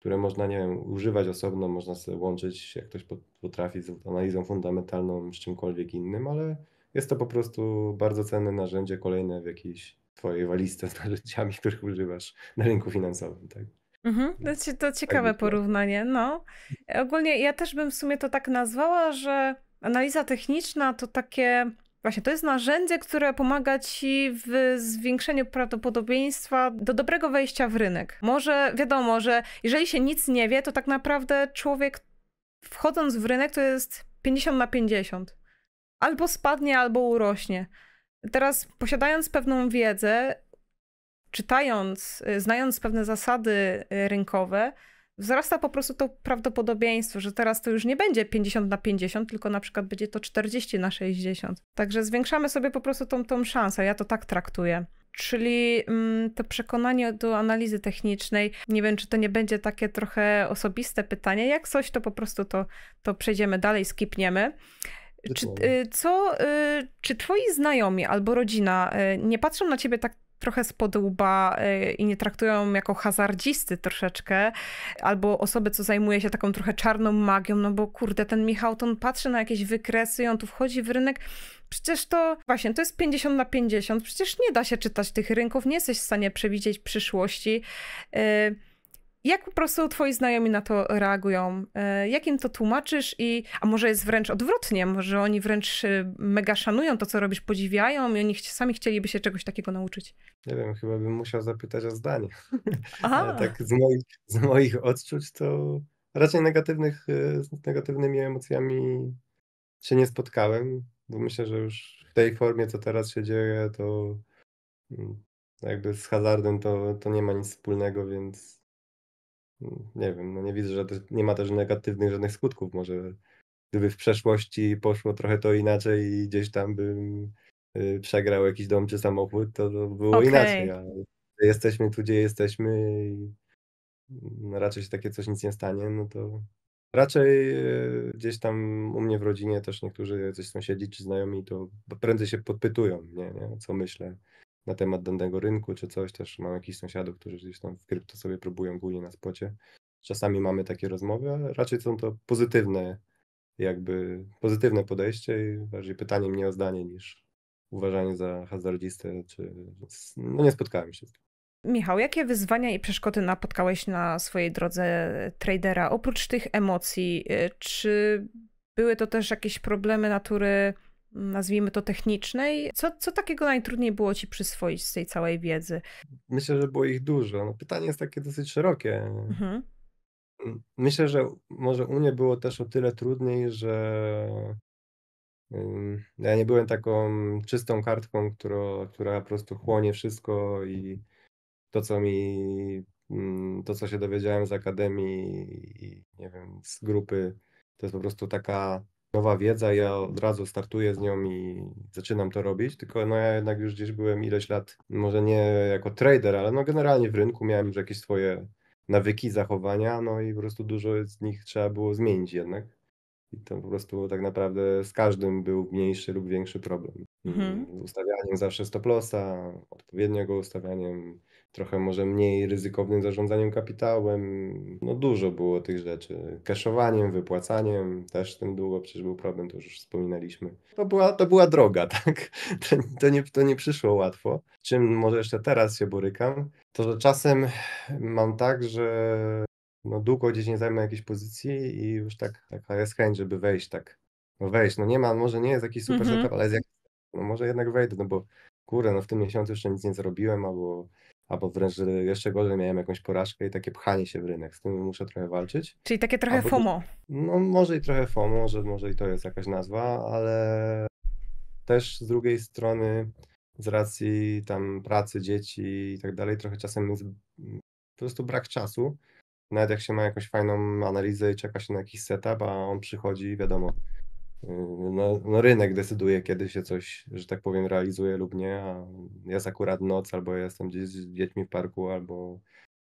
które można, nie wiem, używać osobno, można sobie łączyć, jak ktoś potrafi, z analizą fundamentalną, z czymkolwiek innym, ale jest to po prostu bardzo cenne narzędzie kolejne w jakiejś twojej walizce z narzędziami, których używasz na rynku finansowym, tak? Mhm, to, to tak ciekawe porównanie, no. Ogólnie ja też bym w sumie to tak nazwała, że analiza techniczna to takie Właśnie, to jest narzędzie, które pomaga ci w zwiększeniu prawdopodobieństwa do dobrego wejścia w rynek. Może wiadomo, że jeżeli się nic nie wie, to tak naprawdę człowiek wchodząc w rynek to jest 50 na 50. Albo spadnie, albo urośnie. Teraz posiadając pewną wiedzę, czytając, y, znając pewne zasady y, rynkowe, wzrasta po prostu to prawdopodobieństwo, że teraz to już nie będzie 50 na 50, tylko na przykład będzie to 40 na 60. Także zwiększamy sobie po prostu tą, tą szansę, ja to tak traktuję. Czyli mm, to przekonanie do analizy technicznej, nie wiem, czy to nie będzie takie trochę osobiste pytanie. Jak coś, to po prostu to, to przejdziemy dalej, skipniemy. Czy, y, co, y, czy twoi znajomi albo rodzina y, nie patrzą na ciebie tak trochę spod łba y, i nie traktują jako hazardzisty troszeczkę, albo osoby, co zajmuje się taką trochę czarną magią, no bo kurde, ten Michał, to on patrzy na jakieś wykresy i on tu wchodzi w rynek, Przecież to właśnie to jest 50 na 50. Przecież nie da się czytać tych rynków, nie jesteś w stanie przewidzieć przyszłości. Yy jak po prostu twoi znajomi na to reagują? E, jak im to tłumaczysz i, a może jest wręcz odwrotnie, może oni wręcz e, mega szanują to, co robisz, podziwiają i oni sami chcieliby się czegoś takiego nauczyć? Nie wiem, chyba bym musiał zapytać o zdanie. Ale tak z moich, z moich odczuć to raczej negatywnych, e, z negatywnymi emocjami się nie spotkałem, bo myślę, że już w tej formie, co teraz się dzieje, to mm, jakby z hazardem to, to nie ma nic wspólnego, więc nie wiem, no nie widzę, że nie ma też negatywnych żadnych skutków. Może gdyby w przeszłości poszło trochę to inaczej i gdzieś tam bym y, przegrał jakiś dom czy samochód, to, to było okay. inaczej. Ale jesteśmy tu, gdzie jesteśmy i no, raczej się takie coś nic nie stanie, no to raczej y, gdzieś tam u mnie w rodzinie też niektórzy coś sąsiedzi czy znajomi to prędzej się podpytują, nie, nie? co myślę na temat danego rynku czy coś. Też mam jakichś sąsiadów, którzy gdzieś tam w krypto sobie próbują, głównie na spocie. Czasami mamy takie rozmowy, ale raczej są to pozytywne, jakby pozytywne podejście i bardziej pytanie mnie o zdanie niż uważanie za hazardzistę, czy no nie spotkałem się z tym. Michał, jakie wyzwania i przeszkody napotkałeś na swojej drodze tradera? Oprócz tych emocji, y, czy były to też jakieś problemy natury nazwijmy to technicznej. Co, co takiego najtrudniej było ci przyswoić z tej całej wiedzy? Myślę, że było ich dużo. No, pytanie jest takie dosyć szerokie. Mhm. Myślę, że może u mnie było też o tyle trudniej, że no, ja nie byłem taką czystą kartką, która, która po prostu chłonie wszystko i to, co mi, to, co się dowiedziałem z akademii i nie wiem, z grupy, to jest po prostu taka nowa wiedza, ja od razu startuję z nią i zaczynam to robić, tylko no ja jednak już gdzieś byłem ileś lat, może nie jako trader, ale no generalnie w rynku miałem już jakieś swoje nawyki, zachowania, no i po prostu dużo z nich trzeba było zmienić jednak. I to po prostu tak naprawdę z każdym był mniejszy lub większy problem. Mhm. Z ustawianiem zawsze stoplosa, odpowiednio go ustawianiem, trochę może mniej ryzykownym zarządzaniem kapitałem. No dużo było tych rzeczy. Cashowaniem, wypłacaniem, też tym długo przecież był problem, to już wspominaliśmy. To była, to była droga, tak? To, to, nie, to nie przyszło łatwo. Czym może jeszcze teraz się borykam? To, że czasem mam tak, że no długo gdzieś nie zajmę jakiejś pozycji i już tak, taka jest chęć, żeby wejść tak, no wejść, no nie ma, może nie jest jakiś super mm -hmm. setup, ale jest jak, no może jednak wejdę, no bo kurę no w tym miesiącu jeszcze nic nie zrobiłem, albo, albo wręcz jeszcze gorzej miałem jakąś porażkę i takie pchanie się w rynek, z tym muszę trochę walczyć. Czyli takie trochę albo, FOMO. No może i trochę FOMO, że może i to jest jakaś nazwa, ale też z drugiej strony z racji tam pracy, dzieci i tak dalej, trochę czasem jest mm, po prostu brak czasu, nawet jak się ma jakąś fajną analizę i czeka się na jakiś setup, a on przychodzi, wiadomo, yy, no, no, rynek decyduje, kiedy się coś, że tak powiem, realizuje lub nie, a jest akurat noc, albo jestem gdzieś z dziećmi w parku, albo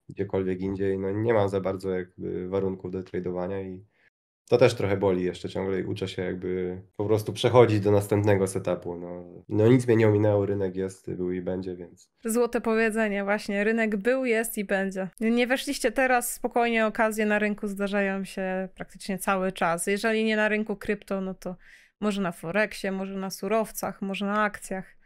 gdziekolwiek indziej, no nie mam za bardzo jakby warunków do tradowania i to też trochę boli jeszcze ciągle i uczę się jakby po prostu przechodzić do następnego setupu. No, no nic mnie nie ominęło, rynek jest, był i będzie, więc... Złote powiedzenie właśnie, rynek był, jest i będzie. Nie weszliście teraz, spokojnie okazje na rynku zdarzają się praktycznie cały czas. Jeżeli nie na rynku krypto, no to może na forexie, może na surowcach, może na akcjach.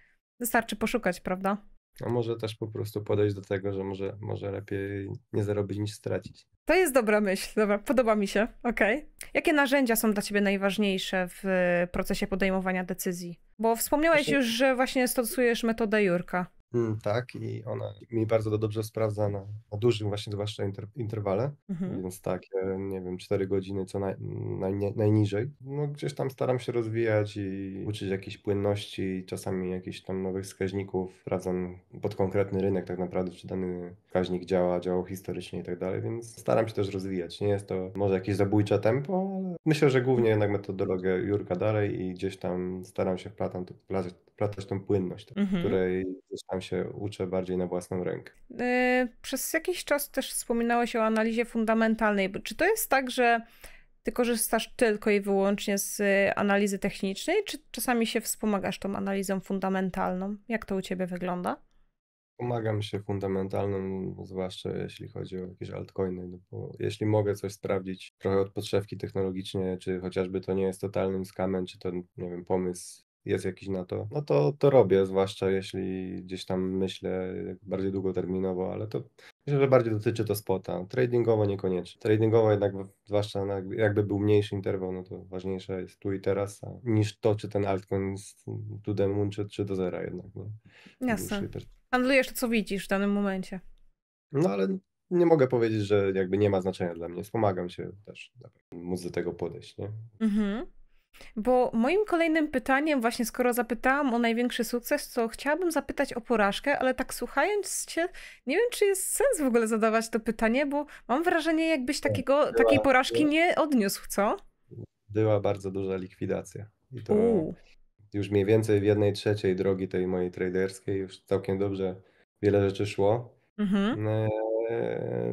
Wystarczy poszukać, prawda? A może też po prostu podejść do tego, że może, może lepiej nie zarobić niż stracić. To jest dobra myśl, dobra, podoba mi się, okej. Okay. Jakie narzędzia są dla ciebie najważniejsze w procesie podejmowania decyzji? Bo wspomniałeś właśnie... już, że właśnie stosujesz metodę Jurka. Mm, tak, i ona mi bardzo dobrze sprawdza na, na dużym, właśnie zwłaszcza inter, interwale, mhm. więc tak, nie wiem, 4 godziny co naj, naj, najniżej. No, gdzieś tam staram się rozwijać i uczyć jakiejś płynności, czasami jakichś tam nowych wskaźników, sprawdzam pod konkretny rynek tak naprawdę, czy dany wskaźnik działa, działał historycznie i tak dalej, więc staram się też rozwijać. Nie jest to może jakieś zabójcze tempo, ale myślę, że głównie jednak metodologię Jurka dalej i gdzieś tam staram się wplatać, wplatać, wplatać tą płynność, tak, mhm. której gdzieś tam się uczę bardziej na własną rękę. Y, przez jakiś czas też wspominałeś o analizie fundamentalnej. Czy to jest tak, że ty korzystasz tylko i wyłącznie z y, analizy technicznej, czy czasami się wspomagasz tą analizą fundamentalną? Jak to u ciebie wygląda? Pomagam się fundamentalną, zwłaszcza jeśli chodzi o jakieś altcoiny, no bo jeśli mogę coś sprawdzić trochę od podszewki technologicznie, czy chociażby to nie jest totalnym skamem, czy to, nie wiem, pomysł jest jakiś na to, no to, to robię, zwłaszcza jeśli gdzieś tam myślę bardziej długoterminowo, ale to myślę, że bardziej dotyczy to spota. Tradingowo niekoniecznie. Tradingowo jednak, zwłaszcza jakby był mniejszy interwał, no to ważniejsze jest tu i teraz, niż to, czy ten altcoin jest to the czy, czy do zera jednak. Nie? Jasne. Handlujesz to, co widzisz w danym momencie. No ale nie mogę powiedzieć, że jakby nie ma znaczenia dla mnie. Wspomagam się też, żeby móc do tego podejść, nie? Mhm. Bo moim kolejnym pytaniem, właśnie skoro zapytałam o największy sukces, to chciałabym zapytać o porażkę, ale tak słuchając cię, nie wiem, czy jest sens w ogóle zadawać to pytanie, bo mam wrażenie, jakbyś takiego, była, takiej porażki była, nie odniósł, co? Była bardzo duża likwidacja. I to U. już mniej więcej w jednej trzeciej drogi tej mojej traderskiej już całkiem dobrze wiele rzeczy szło. Mhm. E,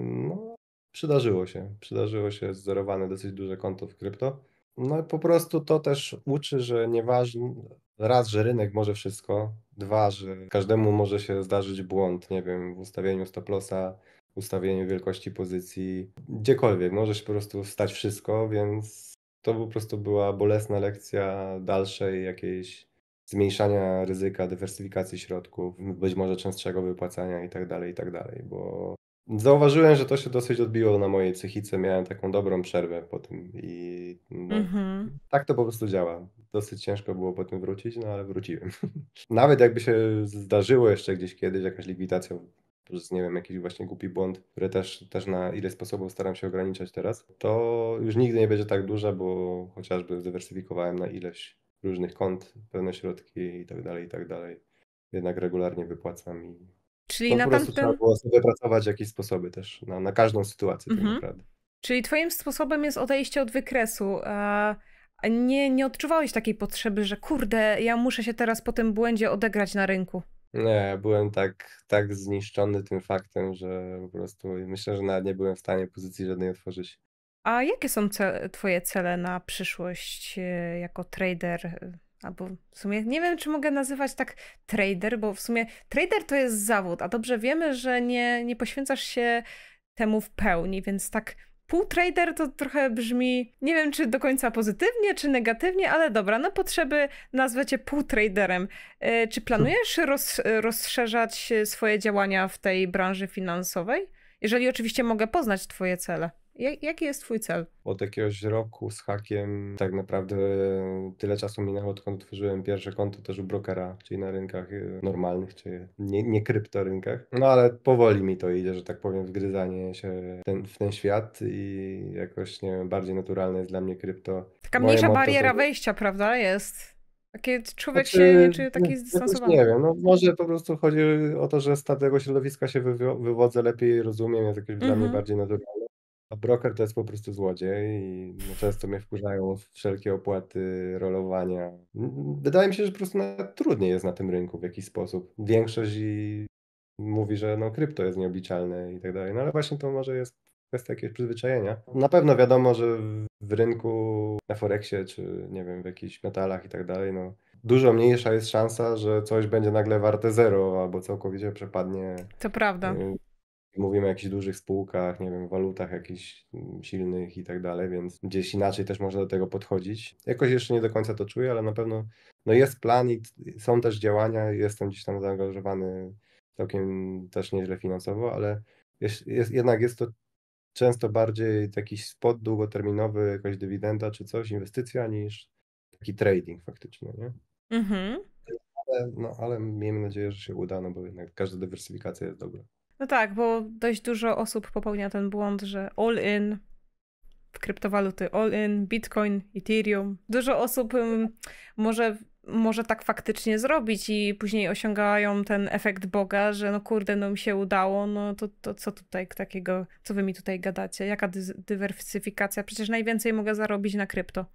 no, przydarzyło się. Przydarzyło się zerowane dosyć duże konto w krypto. No po prostu to też uczy, że nieważne, raz, że rynek może wszystko, dwa, że każdemu może się zdarzyć błąd, nie wiem, w ustawieniu stoplosa, ustawieniu wielkości pozycji, gdziekolwiek, może się po prostu stać wszystko, więc to po prostu była bolesna lekcja dalszej jakiejś zmniejszania ryzyka, dywersyfikacji środków, być może częstszego wypłacania itd., tak itd., tak bo Zauważyłem, że to się dosyć odbiło na mojej psychice. Miałem taką dobrą przerwę po tym i no, mm-hmm. tak to po prostu działa. Dosyć ciężko było po tym wrócić, no ale wróciłem. Nawet jakby się zdarzyło jeszcze gdzieś kiedyś jakaś likwidacja przez, nie wiem, jakiś właśnie głupi błąd, który też, też na ile sposobów staram się ograniczać teraz, to już nigdy nie będzie tak duża, bo chociażby zdywersyfikowałem na ileś różnych kont, pewne środki i tak dalej, i tak dalej. Jednak regularnie wypłacam i Czyli po na prostu tamten... trzeba było wypracować jakieś sposoby też na, na każdą sytuację tak mhm. tak naprawdę. Czyli twoim sposobem jest odejście od wykresu. A nie, nie odczuwałeś takiej potrzeby, że kurde, ja muszę się teraz po tym błędzie odegrać na rynku? Nie, byłem tak, tak zniszczony tym faktem, że po prostu myślę, że nawet nie byłem w stanie pozycji żadnej otworzyć. A jakie są Twoje cele na przyszłość e, jako trader albo w sumie nie wiem, czy mogę nazywać tak trader, bo w sumie trader to jest zawód, a dobrze wiemy, że nie, nie poświęcasz się temu w pełni, więc tak pół trader to trochę brzmi, nie wiem czy do końca pozytywnie, czy negatywnie, ale dobra, na no potrzeby nazwę cię pół traderem. E, czy planujesz roz, rozszerzać swoje działania w tej branży finansowej? Jeżeli oczywiście mogę poznać twoje cele. Jaki jest Twój cel? Od jakiegoś roku z hakiem tak naprawdę tyle czasu minęło, odkąd otworzyłem pierwsze konto też u brokera, czyli na rynkach y, normalnych, czy nie, nie kryptorynkach. No ale powoli mi to idzie, że tak powiem, wgryzanie się ten, w ten świat i jakoś, nie wiem, bardziej naturalne jest dla mnie krypto. Taka Moje mniejsza bariera to... wejścia, prawda, jest? Takie człowiek znaczy, się nie czuje taki zdystansowany. Nie wiem, no może po prostu chodzi o to, że z tego środowiska się wywodzę lepiej, rozumiem, jest jakieś mm -hmm. dla mnie mhm. bardziej naturalne a broker to jest po prostu złodziej i no, często mnie wkurzają wszelkie opłaty rolowania. Wydaje mi się, że po prostu trudniej jest na tym rynku w jakiś sposób. Większość mówi, że no krypto jest nieobliczalne i tak dalej, no ale właśnie to może jest kwestia jakiegoś przyzwyczajenia. Na pewno wiadomo, że w rynku na Forexie czy nie wiem, w jakichś metalach i tak dalej, no dużo mniejsza jest szansa, że coś będzie nagle warte zero albo całkowicie przepadnie. To prawda. Y, mówimy o jakichś dużych spółkach, nie wiem, walutach jakichś mm, silnych i tak dalej, więc gdzieś inaczej też można do tego podchodzić. Jakoś jeszcze nie do końca to czuję, ale na pewno no jest plan i są też działania, jestem gdzieś tam zaangażowany całkiem też nieźle finansowo, ale jest, jest, jednak jest to często bardziej taki spot długoterminowy, jakaś dywidenda czy coś, inwestycja, niż taki trading faktycznie, nie? Mhm. Ale, no, ale miejmy nadzieję, że się uda, no bo jednak każda dywersyfikacja jest dobra. No tak, bo dość dużo osób popełnia ten błąd, że all in w kryptowaluty, all in, Bitcoin, Ethereum. Dużo osób może, może tak faktycznie zrobić i później osiągają ten efekt Boga, że no kurde, no mi się udało, no to, to co tutaj takiego, co wy mi tutaj gadacie? Jaka dy dywersyfikacja? Przecież najwięcej mogę zarobić na krypto.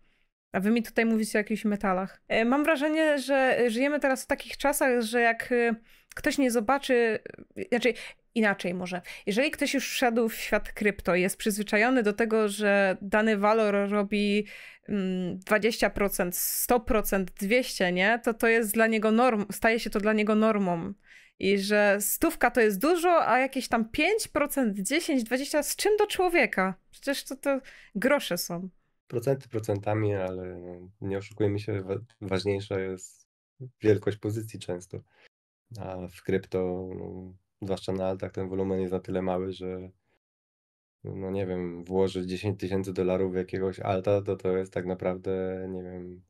A wy mi tutaj mówicie o jakichś metalach. E, mam wrażenie, że żyjemy teraz w takich czasach, że jak y, ktoś nie zobaczy, y, znaczy inaczej może. Jeżeli ktoś już wszedł w świat krypto, jest przyzwyczajony do tego, że dany walor robi 20%, 100%, 200%, nie? To to jest dla niego norm, staje się to dla niego normą. I że stówka to jest dużo, a jakieś tam 5%, 10, 20% z czym do człowieka? Przecież to, to grosze są. Procenty procentami, ale nie oszukujmy się, ważniejsza jest wielkość pozycji często. A w krypto no, zwłaszcza na altach, ten wolumen jest na tyle mały, że no nie wiem, włożyć 10 tysięcy dolarów w jakiegoś alta, to to jest tak naprawdę, nie wiem,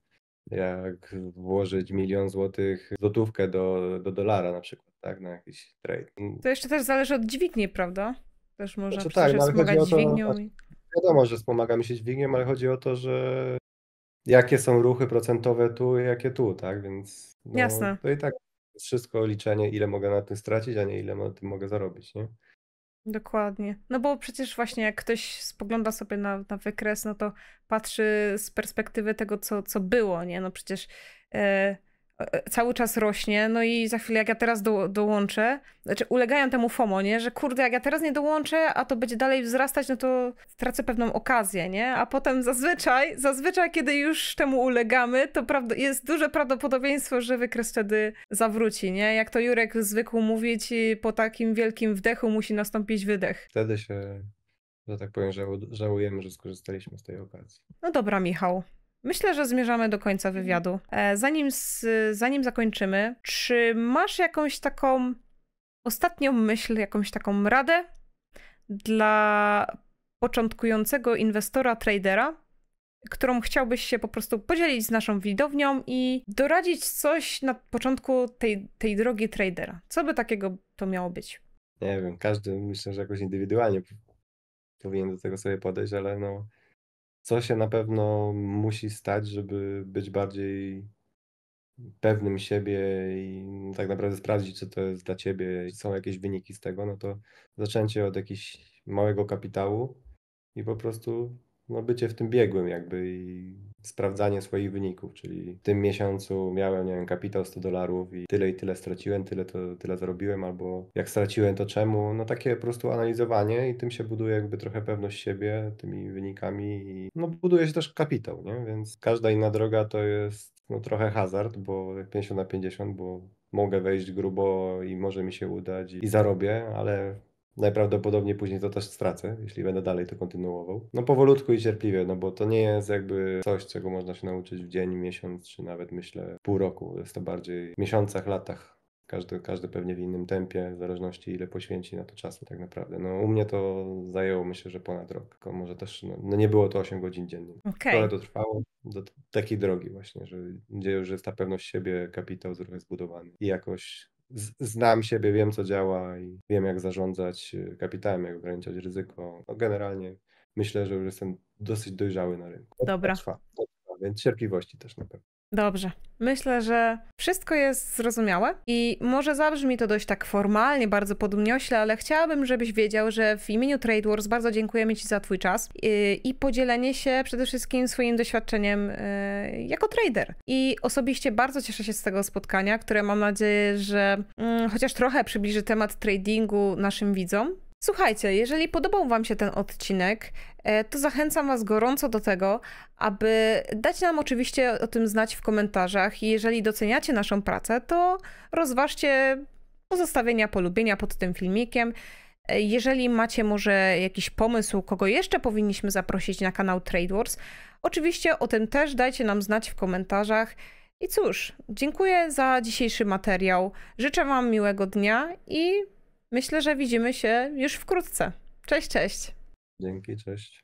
jak włożyć milion złotych złotówkę do, do dolara na przykład, tak, na jakiś trade. Mm. To jeszcze też zależy od dźwigni, prawda? Też można znaczy, tak, no wspomagać to, dźwignią. Znaczy, wiadomo, że mi się dźwignią, ale chodzi o to, że jakie są ruchy procentowe tu, i jakie tu, tak, więc no, Jasne. to i tak wszystko liczenie, ile mogę na tym stracić, a nie ile na tym mogę zarobić, nie? Dokładnie. No bo przecież właśnie jak ktoś spogląda sobie na, na wykres, no to patrzy z perspektywy tego, co, co było, nie? No przecież e, E, cały czas rośnie, no i za chwilę jak ja teraz do, dołączę, znaczy ulegają temu FOMO, nie, że kurde, jak ja teraz nie dołączę, a to będzie dalej wzrastać, no to stracę pewną okazję, nie, a potem zazwyczaj, zazwyczaj kiedy już temu ulegamy, to jest duże prawdopodobieństwo, że wykres wtedy zawróci, nie, jak to Jurek zwykł mówić, po takim wielkim wdechu musi nastąpić wydech. Wtedy się, że tak powiem, żałujemy, że skorzystaliśmy z tej okazji. No dobra, Michał, Myślę, że zmierzamy do końca wywiadu. E, zanim, z, zanim zakończymy, czy masz jakąś taką ostatnią myśl, jakąś taką radę dla początkującego inwestora, tradera, którą chciałbyś się po prostu podzielić z naszą widownią i doradzić coś na początku tej, tej drogi tradera? Co by takiego to miało być? Nie wiem, każdy myślę, że jakoś indywidualnie powinien do tego sobie podejść, ale no co się na pewno musi stać, żeby być bardziej pewnym siebie i tak naprawdę sprawdzić, co to jest dla ciebie czy są jakieś wyniki z tego, no to zaczęcie od jakiegoś małego kapitału i po prostu no, bycie w tym biegłym jakby i sprawdzanie swoich wyników, czyli w tym miesiącu miałem, nie wiem, kapitał 100 dolarów i tyle i tyle straciłem, tyle to tyle zarobiłem, albo jak straciłem, to czemu. No takie po prostu analizowanie i tym się buduje jakby trochę pewność siebie, tymi wynikami i no buduje się też kapitał, nie? Więc każda inna droga to jest no trochę hazard, bo 50 na 50, bo mogę wejść grubo i może mi się udać i, i zarobię, ale Najprawdopodobniej później to też stracę, jeśli będę dalej to kontynuował. No powolutku i cierpliwie, no bo to nie jest jakby coś, czego można się nauczyć w dzień, miesiąc, czy nawet myślę pół roku. Jest to bardziej w miesiącach, latach. Każdy, każdy pewnie w innym tempie, w zależności ile poświęci na to czasu tak naprawdę. No u mnie to zajęło myślę, że ponad rok, tylko może też, no, no nie było to 8 godzin dziennie. Okay. to trwało do takiej drogi właśnie, że gdzie już jest ta pewność siebie, kapitał trochę zbudowany i jakoś znam siebie, wiem co działa i wiem jak zarządzać y, kapitałem, jak ograniczać ryzyko. No, generalnie myślę, że już jestem dosyć dojrzały na rynku. Dobra. trwa, więc cierpliwości też na pewno. Dobrze. Myślę, że wszystko jest zrozumiałe i może zabrzmi to dość tak formalnie, bardzo podmiośle, ale chciałabym, żebyś wiedział, że w imieniu Trade Wars bardzo dziękujemy Ci za Twój czas y, i podzielenie się przede wszystkim swoim doświadczeniem y, jako trader. I osobiście bardzo cieszę się z tego spotkania, które mam nadzieję, że mm, chociaż trochę przybliży temat tradingu naszym widzom. Słuchajcie, jeżeli podobał Wam się ten odcinek, e, to zachęcam Was gorąco do tego, aby dać nam oczywiście o tym znać w komentarzach. I jeżeli doceniacie naszą pracę, to rozważcie pozostawienia polubienia pod tym filmikiem. E, jeżeli macie może jakiś pomysł, kogo jeszcze powinniśmy zaprosić na kanał Trade Wars, oczywiście o tym też dajcie nam znać w komentarzach. I cóż, dziękuję za dzisiejszy materiał. Życzę Wam miłego dnia i Myślę, że widzimy się już wkrótce. Cześć, cześć. Dzięki, cześć.